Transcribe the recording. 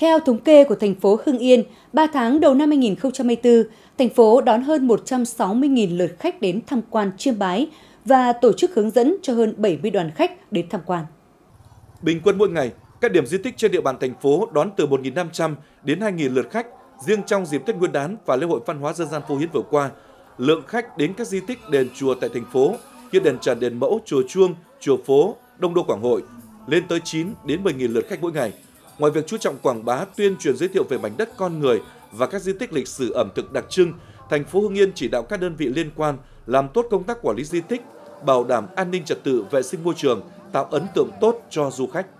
Theo thống kê của thành phố Hưng Yên, 3 tháng đầu năm 2024, thành phố đón hơn 160.000 lượt khách đến tham quan chiêm bái và tổ chức hướng dẫn cho hơn 70 đoàn khách đến tham quan. Bình quân mỗi ngày, các điểm di tích trên địa bàn thành phố đón từ 1.500 đến 2.000 lượt khách. Riêng trong dịp Tết Nguyên đán và lễ hội văn hóa dân gian Phú Hiến vừa qua, lượng khách đến các di tích đền chùa tại thành phố như đền Trần, đền Mẫu, chùa Chuông, chùa Phố, Đông Đô Quảng Hội lên tới 9 đến 10.000 lượt khách mỗi ngày. Ngoài việc chú trọng quảng bá, tuyên truyền giới thiệu về mảnh đất con người và các di tích lịch sử ẩm thực đặc trưng, thành phố Hưng Yên chỉ đạo các đơn vị liên quan làm tốt công tác quản lý di tích, bảo đảm an ninh trật tự, vệ sinh môi trường, tạo ấn tượng tốt cho du khách.